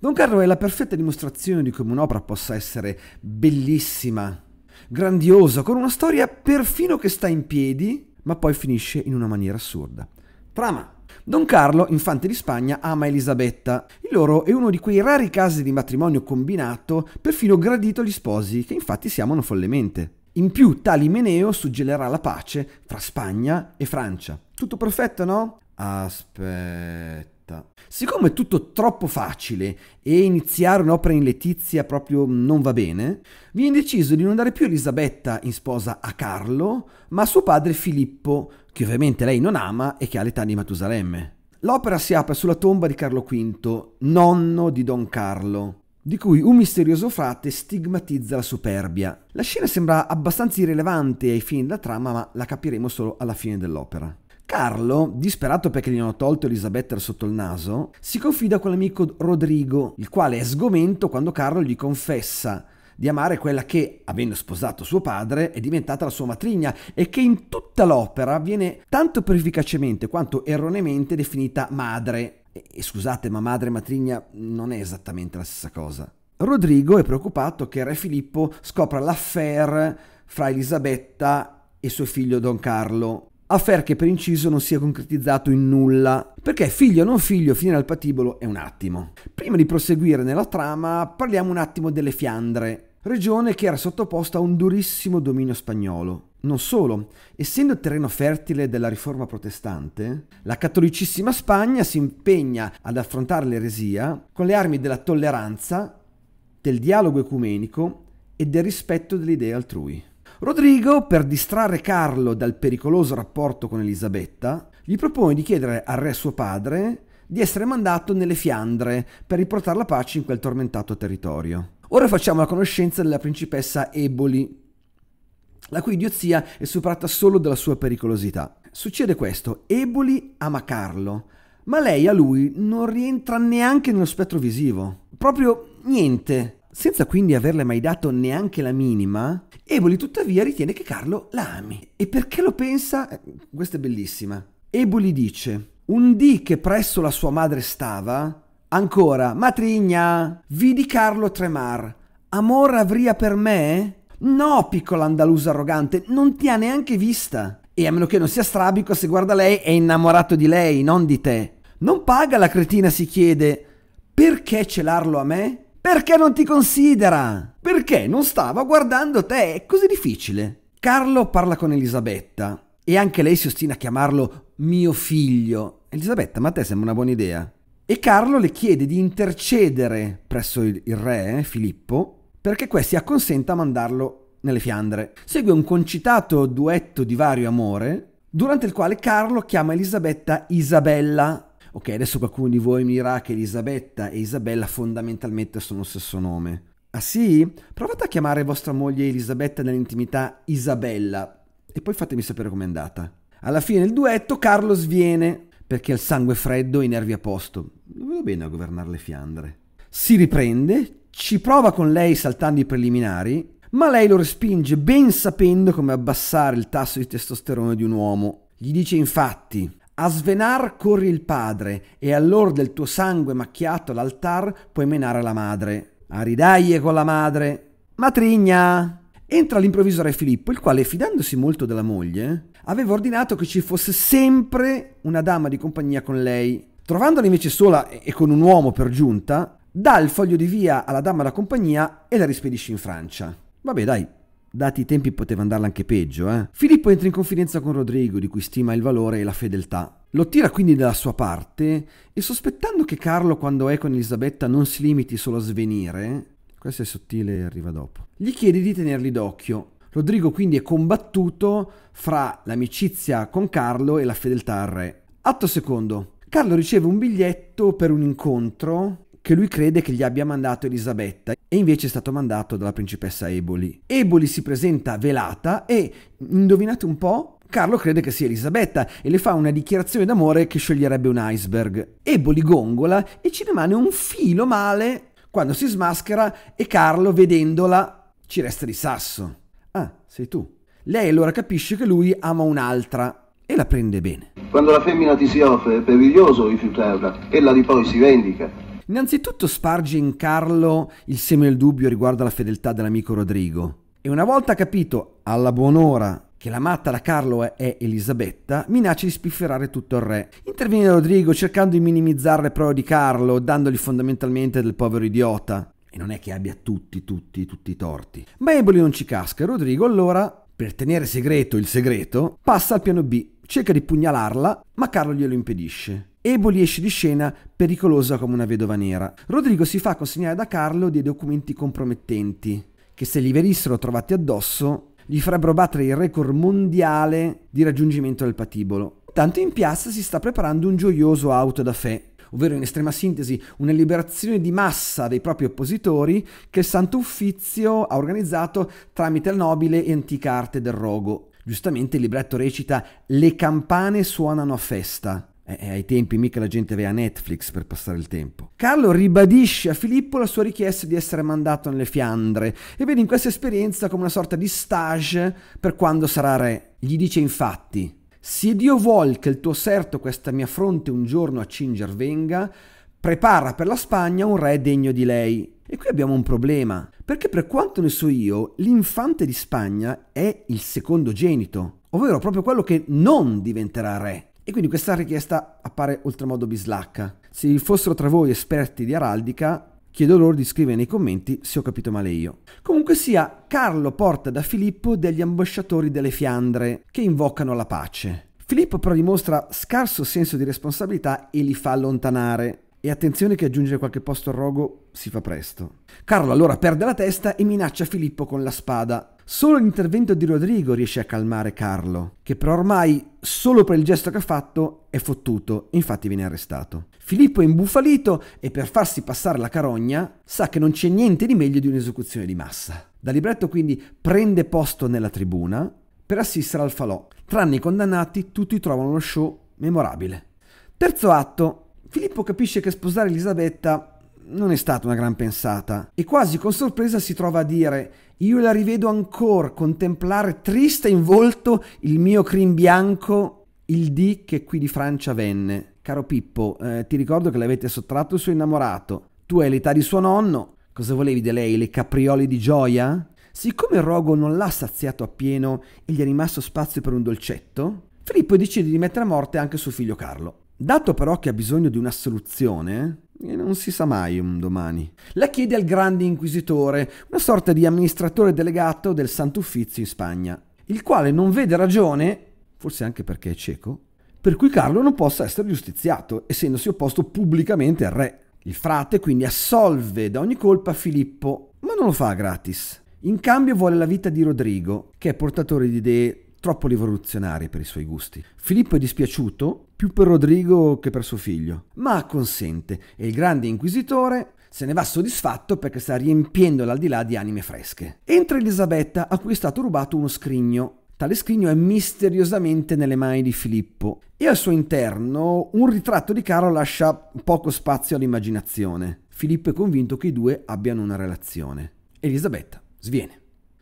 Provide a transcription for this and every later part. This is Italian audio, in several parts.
Don Carlo è la perfetta dimostrazione di come un'opera possa essere bellissima, grandiosa, con una storia perfino che sta in piedi, ma poi finisce in una maniera assurda. Trama. Don Carlo, infante di Spagna, ama Elisabetta. Il loro è uno di quei rari casi di matrimonio combinato, perfino gradito agli sposi, che infatti si amano follemente. In più, tale Imeneo suggellerà la pace tra Spagna e Francia. Tutto perfetto, no? Aspetta fatta. Siccome è tutto troppo facile e iniziare un'opera in Letizia proprio non va bene, viene deciso di non dare più Elisabetta in sposa a Carlo, ma a suo padre Filippo, che ovviamente lei non ama e che ha l'età di Matusalemme. L'opera si apre sulla tomba di Carlo V, nonno di Don Carlo, di cui un misterioso frate stigmatizza la superbia. La scena sembra abbastanza irrilevante ai fini della trama, ma la capiremo solo alla fine dell'opera. Carlo, disperato perché gli hanno tolto Elisabetta sotto il naso, si confida con l'amico Rodrigo, il quale è sgomento quando Carlo gli confessa di amare quella che, avendo sposato suo padre, è diventata la sua matrigna e che in tutta l'opera viene tanto perificacemente quanto erroneamente definita madre. E, e scusate, ma madre e matrigna non è esattamente la stessa cosa. Rodrigo è preoccupato che Re Filippo scopra l'affair fra Elisabetta e suo figlio Don Carlo, che per inciso non sia concretizzato in nulla, perché figlio o non figlio finire al patibolo è un attimo. Prima di proseguire nella trama parliamo un attimo delle Fiandre, regione che era sottoposta a un durissimo dominio spagnolo. Non solo, essendo terreno fertile della riforma protestante, la cattolicissima Spagna si impegna ad affrontare l'eresia con le armi della tolleranza, del dialogo ecumenico e del rispetto delle idee altrui. Rodrigo, per distrarre Carlo dal pericoloso rapporto con Elisabetta, gli propone di chiedere al re suo padre di essere mandato nelle Fiandre per riportare la pace in quel tormentato territorio. Ora facciamo la conoscenza della principessa Eboli, la cui idiozia è superata solo dalla sua pericolosità. Succede questo, Eboli ama Carlo, ma lei a lui non rientra neanche nello spettro visivo. Proprio niente, senza quindi averle mai dato neanche la minima, Eboli tuttavia ritiene che Carlo la ami. E perché lo pensa? Eh, questa è bellissima. Eboli dice, un dì che presso la sua madre stava, ancora, matrigna, vidi Carlo tremar, amor avria per me? No, piccola andalusa arrogante, non ti ha neanche vista. E a meno che non sia strabico, se guarda lei è innamorato di lei, non di te. Non paga la cretina, si chiede. Perché celarlo a me? Perché non ti considera? Perché non stava guardando te? È così difficile. Carlo parla con Elisabetta e anche lei si ostina a chiamarlo mio figlio. Elisabetta, ma a te sembra una buona idea? E Carlo le chiede di intercedere presso il, il re, eh, Filippo, perché questi acconsenta a mandarlo nelle Fiandre. Segue un concitato duetto di vario amore, durante il quale Carlo chiama Elisabetta Isabella Ok, adesso qualcuno di voi mi dirà che Elisabetta e Isabella fondamentalmente sono lo stesso nome. Ah sì? Provate a chiamare vostra moglie Elisabetta nell'intimità Isabella e poi fatemi sapere com'è andata. Alla fine del duetto Carlo sviene perché ha il sangue freddo e i nervi a posto. Non vedo bene a governare le Fiandre. Si riprende, ci prova con lei saltando i preliminari, ma lei lo respinge ben sapendo come abbassare il tasso di testosterone di un uomo. Gli dice infatti a svenar corri il padre, e allor del tuo sangue macchiato l'altar puoi menare la madre. A ridaglie con la madre. Matrigna! Entra all'improvviso re Filippo, il quale, fidandosi molto della moglie, aveva ordinato che ci fosse sempre una dama di compagnia con lei. Trovandola invece sola e con un uomo per giunta, dà il foglio di via alla dama da compagnia e la rispedisce in Francia. Vabbè, dai, Dati i tempi poteva andarla anche peggio, eh? Filippo entra in confidenza con Rodrigo, di cui stima il valore e la fedeltà. Lo tira quindi dalla sua parte e sospettando che Carlo quando è con Elisabetta non si limiti solo a svenire, questo è sottile e arriva dopo, gli chiede di tenerli d'occhio. Rodrigo quindi è combattuto fra l'amicizia con Carlo e la fedeltà al re. Atto secondo. Carlo riceve un biglietto per un incontro che lui crede che gli abbia mandato Elisabetta e invece è stato mandato dalla principessa Eboli. Eboli si presenta velata e, indovinate un po', Carlo crede che sia Elisabetta e le fa una dichiarazione d'amore che scioglierebbe un iceberg. Eboli gongola e ci rimane un filo male quando si smaschera e Carlo, vedendola, ci resta di sasso. Ah, sei tu. Lei allora capisce che lui ama un'altra e la prende bene. Quando la femmina ti si offre è periglioso rifiutarla, ella di poi si vendica. Innanzitutto sparge in Carlo il seme del dubbio riguardo alla fedeltà dell'amico Rodrigo. E una volta capito, alla buon'ora, che l'amata da Carlo è Elisabetta, minaccia di spifferare tutto il re. Interviene Rodrigo cercando di minimizzare le prove di Carlo, dandogli fondamentalmente del povero idiota. E non è che abbia tutti, tutti, tutti i torti. Ma Eboli non ci casca e Rodrigo allora, per tenere segreto il segreto, passa al piano B, cerca di pugnalarla, ma Carlo glielo impedisce. Eboli esce di scena pericolosa come una vedova nera. Rodrigo si fa consegnare da Carlo dei documenti compromettenti, che se li venissero trovati addosso gli farebbero battere il record mondiale di raggiungimento del patibolo. Tanto in piazza si sta preparando un gioioso auto da fè, ovvero in estrema sintesi una liberazione di massa dei propri oppositori che il Santo Uffizio ha organizzato tramite la nobile e antica arte del rogo. Giustamente il libretto recita Le campane suonano a festa. E ai tempi mica la gente aveva Netflix per passare il tempo. Carlo ribadisce a Filippo la sua richiesta di essere mandato nelle Fiandre e vede in questa esperienza come una sorta di stage per quando sarà re. Gli dice infatti, se Dio vuol che il tuo serto questa mia fronte un giorno a Cinger venga, prepara per la Spagna un re degno di lei. E qui abbiamo un problema, perché per quanto ne so io, l'infante di Spagna è il secondogenito, ovvero proprio quello che non diventerà re. E quindi questa richiesta appare oltremodo bislacca. Se fossero tra voi esperti di araldica, chiedo loro di scrivere nei commenti se ho capito male io. Comunque sia, Carlo porta da Filippo degli ambasciatori delle Fiandre che invocano la pace. Filippo però dimostra scarso senso di responsabilità e li fa allontanare. E attenzione che aggiungere qualche posto al rogo si fa presto. Carlo allora perde la testa e minaccia Filippo con la spada, Solo l'intervento di Rodrigo riesce a calmare Carlo, che però ormai, solo per il gesto che ha fatto, è fottuto e infatti viene arrestato. Filippo è imbufalito e per farsi passare la carogna sa che non c'è niente di meglio di un'esecuzione di massa. Da libretto quindi prende posto nella tribuna per assistere al falò. Tranne i condannati, tutti trovano lo show memorabile. Terzo atto, Filippo capisce che sposare Elisabetta non è stata una gran pensata e quasi con sorpresa si trova a dire io la rivedo ancora contemplare triste in volto il mio crin bianco il dì che qui di Francia venne. Caro Pippo, eh, ti ricordo che l'avete sottratto il suo innamorato. Tu hai l'età di suo nonno. Cosa volevi di lei? Le capriole di gioia? Siccome il rogo non l'ha saziato appieno e gli è rimasto spazio per un dolcetto, Filippo decide di mettere a morte anche suo figlio Carlo. Dato però che ha bisogno di una soluzione, e non si sa mai un domani. La chiede al grande inquisitore, una sorta di amministratore delegato del Sant'Uffizio in Spagna, il quale non vede ragione, forse anche perché è cieco, per cui Carlo non possa essere giustiziato, essendosi opposto pubblicamente al re. Il frate quindi assolve da ogni colpa Filippo, ma non lo fa gratis. In cambio vuole la vita di Rodrigo, che è portatore di idee troppo rivoluzionari per i suoi gusti. Filippo è dispiaciuto più per Rodrigo che per suo figlio, ma acconsente e il grande inquisitore se ne va soddisfatto perché sta riempiendo l'aldilà di anime fresche. Entra Elisabetta a cui è stato rubato uno scrigno. Tale scrigno è misteriosamente nelle mani di Filippo e al suo interno un ritratto di Caro lascia poco spazio all'immaginazione. Filippo è convinto che i due abbiano una relazione. Elisabetta sviene.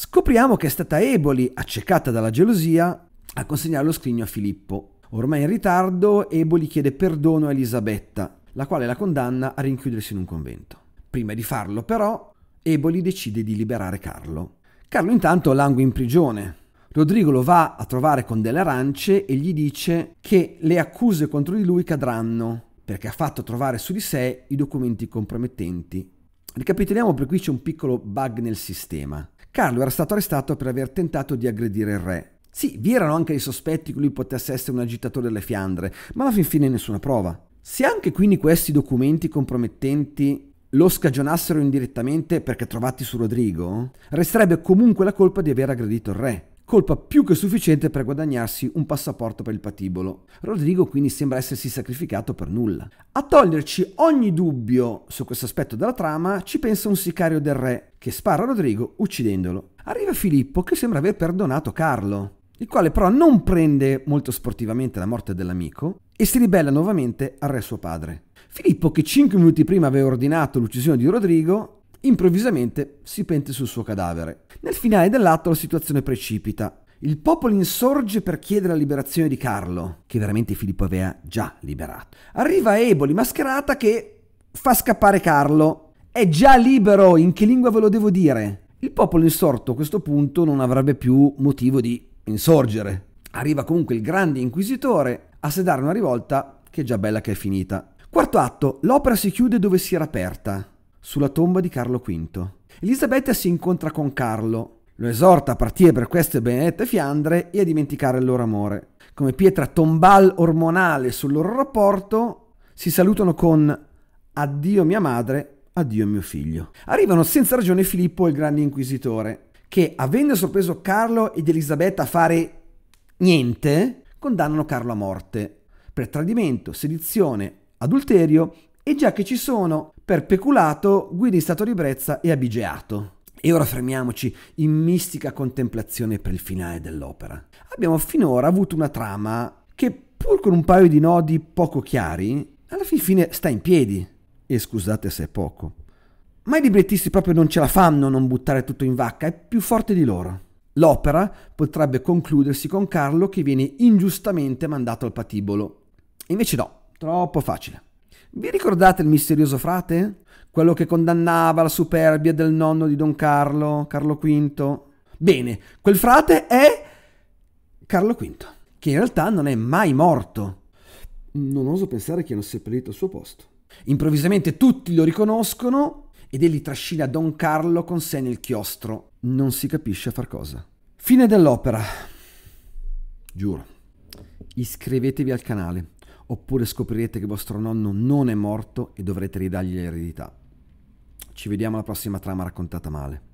Scopriamo che è stata Eboli, accecata dalla gelosia, a consegnare lo scrigno a Filippo. Ormai in ritardo, Eboli chiede perdono a Elisabetta, la quale la condanna a rinchiudersi in un convento. Prima di farlo, però, Eboli decide di liberare Carlo. Carlo intanto langue in prigione. Rodrigo lo va a trovare con delle arance e gli dice che le accuse contro di lui cadranno perché ha fatto trovare su di sé i documenti compromettenti. Ricapitoliamo per qui c'è un piccolo bug nel sistema. Carlo era stato arrestato per aver tentato di aggredire il re. Sì, vi erano anche i sospetti che lui potesse essere un agitatore delle Fiandre, ma alla fin fine nessuna prova. Se anche quindi questi documenti compromettenti lo scagionassero indirettamente perché trovati su Rodrigo, resterebbe comunque la colpa di aver aggredito il re colpa più che sufficiente per guadagnarsi un passaporto per il patibolo. Rodrigo quindi sembra essersi sacrificato per nulla. A toglierci ogni dubbio su questo aspetto della trama ci pensa un sicario del re, che spara Rodrigo uccidendolo. Arriva Filippo che sembra aver perdonato Carlo, il quale però non prende molto sportivamente la morte dell'amico e si ribella nuovamente al re suo padre. Filippo, che 5 minuti prima aveva ordinato l'uccisione di Rodrigo, Improvvisamente si pente sul suo cadavere. Nel finale dell'atto la situazione precipita. Il popolo insorge per chiedere la liberazione di Carlo, che veramente Filippo aveva già liberato. Arriva Eboli mascherata che fa scappare Carlo. È già libero, in che lingua ve lo devo dire? Il popolo insorto a questo punto non avrebbe più motivo di insorgere. Arriva comunque il grande inquisitore a sedare una rivolta che è già bella che è finita. Quarto atto, l'opera si chiude dove si era aperta sulla tomba di Carlo V. Elisabetta si incontra con Carlo, lo esorta a partire per queste benedette Fiandre e a dimenticare il loro amore. Come pietra tombal ormonale sul loro rapporto, si salutano con addio mia madre, addio mio figlio. Arrivano senza ragione Filippo e il grande inquisitore, che avendo sorpreso Carlo ed Elisabetta a fare niente, condannano Carlo a morte per tradimento, sedizione, adulterio e già che ci sono, per peculato, guida in stato di brezza e abigeato. E ora fermiamoci in mistica contemplazione per il finale dell'opera. Abbiamo finora avuto una trama che, pur con un paio di nodi poco chiari, alla fin fine sta in piedi. E scusate se è poco. Ma i librettisti proprio non ce la fanno a non buttare tutto in vacca, è più forte di loro. L'opera potrebbe concludersi con Carlo che viene ingiustamente mandato al patibolo. Invece no, troppo facile. Vi ricordate il misterioso frate? Quello che condannava la superbia del nonno di Don Carlo, Carlo V. Bene, quel frate è Carlo V, che in realtà non è mai morto. Non oso pensare che hanno seppellito al suo posto. Improvvisamente tutti lo riconoscono ed egli trascina Don Carlo con sé nel chiostro. Non si capisce a far cosa. Fine dell'opera. Giuro. Iscrivetevi al canale oppure scoprirete che vostro nonno non è morto e dovrete ridargli l'eredità. Ci vediamo alla prossima trama raccontata male.